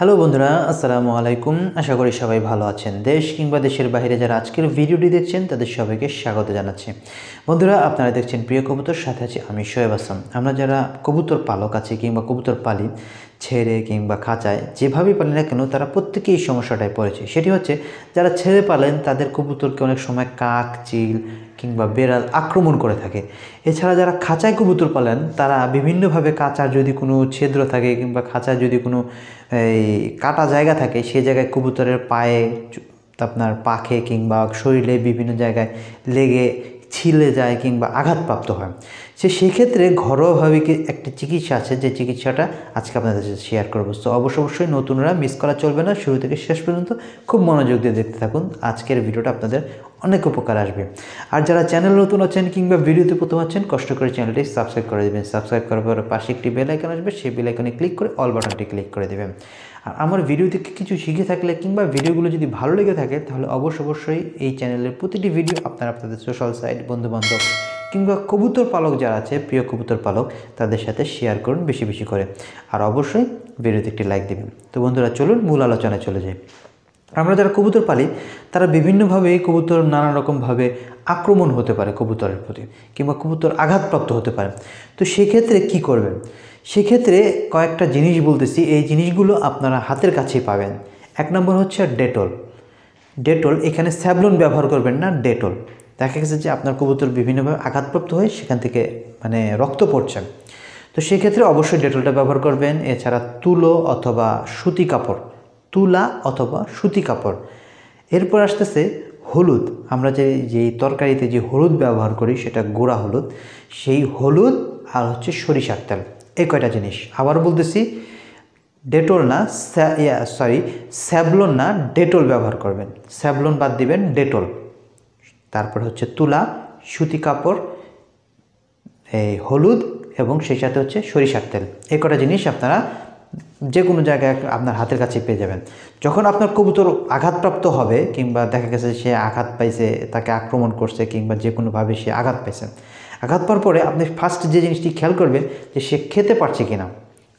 hello বন্ধুরা আসসালামু আলাইকুম আশা করি সবাই ভালো আছেন দেশ কিংবা দেশের বাইরে যারা আজকের ভিডিওটি দেখছেন তাদের সবাইকে স্বাগত জানাচ্ছি বন্ধুরা আপনারা দেখছেন প্রিয় কবুতর সাথে আছি আমি শোয়েব আসলাম আমরা যারা কবুতর পালক আছি কিংবা কবুতর পালি ছেড়ে কিংবা খাঁচায় যেভাবেই পালেন না কেন তারা প্রত্যেকেই সমস্যাটায় পড়েছে সেটি হচ্ছে যারা ছেড়ে পালেন তাদের কবুতরকে অনেক সময় কাক চিল কিংবা বেড়াল আক্রমণ করে থাকে এছাড়া যারা খাঁচায় কবুতর পালেন তারা বিভিন্নভাবে কাঁচা যদি কোনো ছিদ্র থাকে কিংবা খাঁচায় যদি কোনো এই কাটা জায়গা থাকে সেই জায়গায় কবুতরের পায়ে আপনার পাখে কিংবা শরীরে বিভিন্ন জায়গায় লেগে ছিলে যায় কিংবা আঘাতপ্রাপ্ত হয় সে সেক্ষেত্রে ঘরোয়াভাবে একটা চিকিৎসা আছে যে চিকিৎসাটা আজকে আপনাদের সাথে শেয়ার করবো তো অবশ্য অবশ্যই নতুনরা মিস করা চলবে না শুরু থেকে শেষ পর্যন্ত খুব মনোযোগ দিয়ে দেখতে থাকুন আজকের ভিডিওটা আপনাদের অনেক উপকার আসবে আর যারা চ্যানেল নতুন আছেন কিংবা ভিডিওতে প্রথম আছেন কষ্ট করে চ্যানেলটি সাবস্ক্রাইব করে দেবেন সাবস্ক্রাইব করার পর পাশে একটি বেল আইকন আসবে সেই বেল আইকনে ক্লিক করে অল বাটনটি ক্লিক করে দেবেন আর আমার ভিডিও থেকে কিছু শিখে থাকলে কিংবা ভিডিওগুলো যদি ভালো লেগে থাকে তাহলে অবশ্য অবশ্যই এই চ্যানেলের প্রতিটি ভিডিও আপনারা আপনাদের সোশ্যাল সাইট বন্ধুবান্ধব কিংবা কবুতর পালক যারা আছে প্রিয় কবুতর পালক তাদের সাথে শেয়ার করুন বেশি বেশি করে আর অবশ্যই ভিডিওতে একটি লাইক দেবেন তো বন্ধুরা চলুন মূল আলোচনায় চলে যাই আমরা যারা কবুতর পালি তারা বিভিন্নভাবে কবুতর নানা রকমভাবে আক্রমণ হতে পারে কবুতরের প্রতি কিংবা কবুতর আঘাতপ্রাপ্ত হতে পারে তো সেক্ষেত্রে কি করবেন সেক্ষেত্রে কয়েকটা জিনিস বলতেছি এই জিনিসগুলো আপনারা হাতের কাছেই পাবেন এক নম্বর হচ্ছে ডেটল ডেটল এখানে স্যাবলন ব্যবহার করবেন না ডেটল দেখা গেছে যে আপনার কবুতর বিভিন্নভাবে আঘাতপ্রাপ্ত হয়ে সেখান থেকে মানে রক্ত পড়ছে তো সেক্ষেত্রে অবশ্যই ডেটলটা ব্যবহার করবেন এছাড়া তুলো অথবা সুতি কাপড় তুলা অথবা সুতি কাপড় এরপর আসতেছে হলুদ আমরা যে যেই তরকারিতে যে হলুদ ব্যবহার করি সেটা গোড়া হলুদ সেই হলুদ আর হচ্ছে সরিষার তেল এই কয়টা জিনিস আবার বলতেছি ডেটল না সরি স্যাবলন না ডেটল ব্যবহার করবেন স্যাবলন বাদ দিবেন ডেটল তারপর হচ্ছে তুলা সুতি কাপড় এই হলুদ এবং সেই সাথে হচ্ছে সরিষার তেল এই কটা জিনিস আপনারা যে কোনো জায়গায় আপনার হাতের কাছে পেয়ে যাবেন যখন আপনার কবুতর আঘাতপ্রাপ্ত হবে কিংবা দেখা গেছে সে আঘাত পাইছে তাকে আক্রমণ করছে কিংবা যে কোনোভাবে সে আঘাত পাইছে আঘাত পাওয়ার পরে আপনি ফার্স্ট যে জিনিসটি খেয়াল করবেন যে সে খেতে পারছে কিনা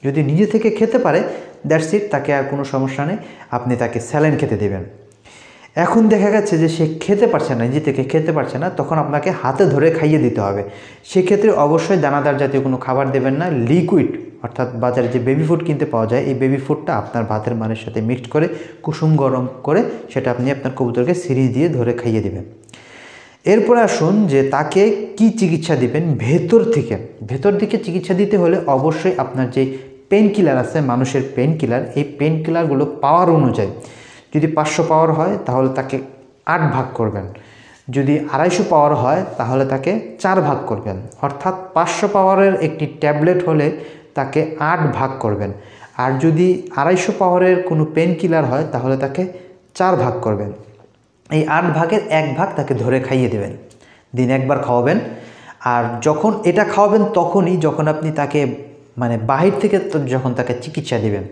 যদি নিজে থেকে খেতে পারে দ্যাটস ইট তাকে আর কোনো সমস্যা নেই আপনি তাকে স্যালাইন খেতে দেবেন এখন দেখা গেছে যে সে খেতে পারছে না নিজে থেকে খেতে পারছে না তখন আপনাকে হাতে ধরে খাইয়ে দিতে হবে সেক্ষেত্রে অবশ্যই দানাদার জাতীয় কোনো খাবার দেবেন না লিকুইড অর্থাৎ বাজারে যে বেবি ফুড কিনতে পাওয়া যায় এই বেবি ফুডটা আপনার ভাতের মানের সাথে মিক্সড করে কুসুম গরম করে সেটা আপনি আপনার কবুতরকে সিঁড়ি দিয়ে ধরে খাইয়ে দেবেন এরপর আসুন যে তাকে কি চিকিৎসা দিবেন ভেতর থেকে ভেতর দিকে চিকিৎসা দিতে হলে অবশ্যই আপনার যে পেন কিলার আছে মানুষের পেন কিলার এই পেন কিলারগুলো পাওয়ার অনুযায়ী যদি পাঁচশো পাওয়ার হয় তাহলে তাকে আট ভাগ করবেন যদি আড়াইশো পাওয়ার হয় তাহলে তাকে চার ভাগ করবেন অর্থাৎ পাঁচশো পাওয়ারের একটি ট্যাবলেট হলে তাকে আট ভাগ করবেন আর যদি আড়াইশো পাওয়ারের কোনো পেন কিলার হয় তাহলে তাকে চার ভাগ করবেন এই আট ভাগের এক ভাগ তাকে ধরে খাইয়ে দেবেন দিন একবার খাওয়াবেন আর যখন এটা খাওয়াবেন তখনই যখন আপনি তাকে মানে বাহির থেকে যখন তাকে চিকিৎসা দেবেন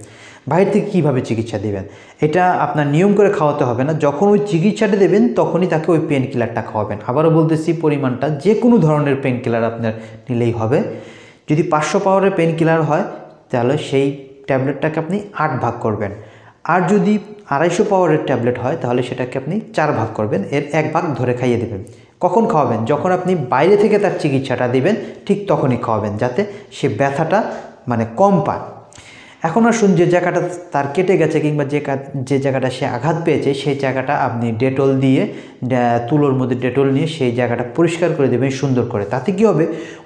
বাইরে থেকে কীভাবে চিকিৎসা দেবেন এটা আপনার নিয়ম করে খাওয়াতে হবে না যখন ওই চিকিৎসাটা দেবেন তখনই তাকে ওই পেন কিলারটা খাওয়াবেন আবারও বলতেছি পরিমাণটা যে কোনো ধরনের পেন কিলার আপনার নিলেই হবে যদি পাঁচশো পাওয়ারের পেন কিলার হয় তাহলে সেই ট্যাবলেটটাকে আপনি আট ভাগ করবেন আর যদি আড়াইশো পাওয়ারের ট্যাবলেট হয় তাহলে সেটাকে আপনি চার ভাগ করবেন এর এক ভাগ ধরে খাইয়ে দেবেন কখন খাওয়াবেন যখন আপনি বাইরে থেকে তার চিকিৎসাটা দেবেন ঠিক তখনই খাওয়াবেন যাতে সে ব্যথাটা মানে কম পায় এখন আসুন যে জায়গাটা তার কেটে গেছে কিংবা যে যে জায়গাটা সে আঘাত পেয়েছে সেই জায়গাটা আপনি ডেটল দিয়ে তুলোর মধ্যে ডেটল নিয়ে সেই জায়গাটা পরিষ্কার করে দেবেন সুন্দর করে তাতে কী হবে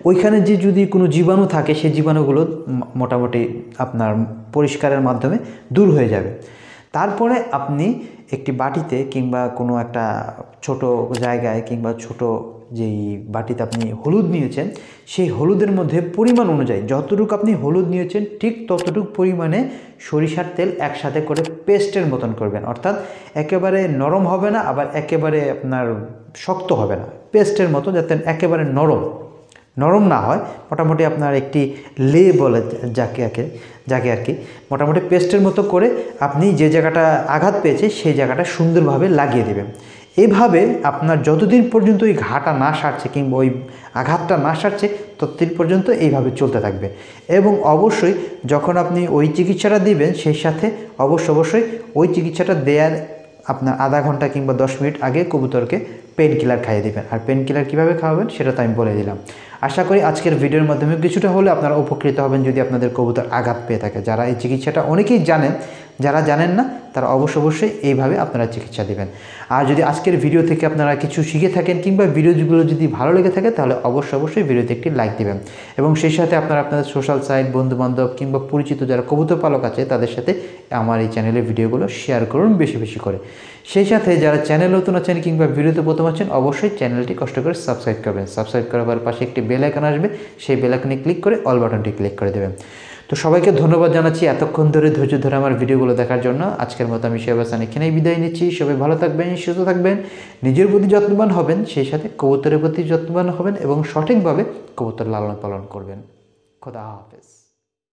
ওইখানে যে যদি কোনো জীবাণু থাকে সেই জীবাণুগুলো মোটামুটি আপনার পরিষ্কারের মাধ্যমে দূর হয়ে যাবে তারপরে আপনি একটি বাটিতে কিংবা কোনো একটা ছোট জায়গায় কিংবা ছোট যেই বাটিতে আপনি হলুদ নিয়েছেন সেই হলুদের মধ্যে পরিমাণ অনুযায়ী যতটুকু আপনি হলুদ নিয়েছেন ঠিক ততটুকু পরিমাণে সরিষার তেল একসাথে করে পেস্টের মতন করবেন অর্থাৎ একেবারে নরম হবে না আবার একেবারে আপনার শক্ত হবে না পেস্টের মতো যাতে একেবারে নরম নরম না হয় মোটামুটি আপনার একটি লে বলে যাকে আকে যাকে আর কি মোটামুটি পেস্টের মতো করে আপনি যে জায়গাটা আঘাত পেয়েছে সেই জায়গাটা সুন্দরভাবে লাগিয়ে দেবেন এভাবে আপনার যতদিন পর্যন্ত ওই ঘাটা না সারছে কিংবা ওই আঘাতটা না সারছে ততদিন পর্যন্ত এইভাবে চলতে থাকবে এবং অবশ্যই যখন আপনি ওই চিকিৎসাটা দিবেন সেই সাথে অবশ্য অবশ্যই ওই চিকিৎসাটা দেওয়ার আপনার আধা ঘন্টা কিংবা দশ মিনিট আগে কবুতরকে পেন কিলার খাইয়ে দেবেন আর পেন কিলার কীভাবে খাওয়াবেন সেটা তো আমি বলে দিলাম আশা করি আজকের ভিডিওর মাধ্যমে কিছুটা হলে আপনারা উপকৃত হবেন যদি আপনাদের কবুতর আঘাত পেয়ে থাকে যারা এই চিকিৎসাটা অনেকেই জানেন যারা জানেন না তারা অবশ্য অবশ্যই এইভাবে আপনারা চিকিৎসা দেবেন আর যদি আজকের ভিডিও থেকে আপনারা কিছু শিখে থাকেন কিংবা ভিডিওগুলো যদি ভালো লেগে থাকে তাহলে অবশ্য অবশ্যই ভিডিওতে একটি লাইক দেবেন এবং সেই সাথে আপনারা আপনাদের সোশ্যাল সাইট বন্ধুবান্ধব কিংবা পরিচিত যারা কবুতর পালক আছে তাদের সাথে আমার এই চ্যানেলের ভিডিওগুলো শেয়ার করুন বেশি বেশি করে সেই সাথে যারা চ্যানেল নতুন আছেন কিংবা ভিডিওতে প্রথম আছেন অবশ্যই চ্যানেলটি কষ্ট করে সাবস্ক্রাইব করবেন সাবস্ক্রাইব করার পাশে একটি বেল আসবে সেই বেল ক্লিক করে অল বাটনটি ক্লিক করে দেবেন তো সবাইকে ধন্যবাদ জানাচ্ছি এতক্ষণ ধরে ধৈর্য ধরে আমার ভিডিওগুলো দেখার জন্য আজকের মতো আমি শেহবাসান এখানেই বিদায় নিচ্ছি সবাই ভালো থাকবেন সুস্থ থাকবেন নিজের প্রতি যত্নবান হবেন সেই সাথে কবুতরের প্রতি যত্নবান হবেন এবং সঠিকভাবে কবুতর লালন পালন করবেন খোদা হাফেজ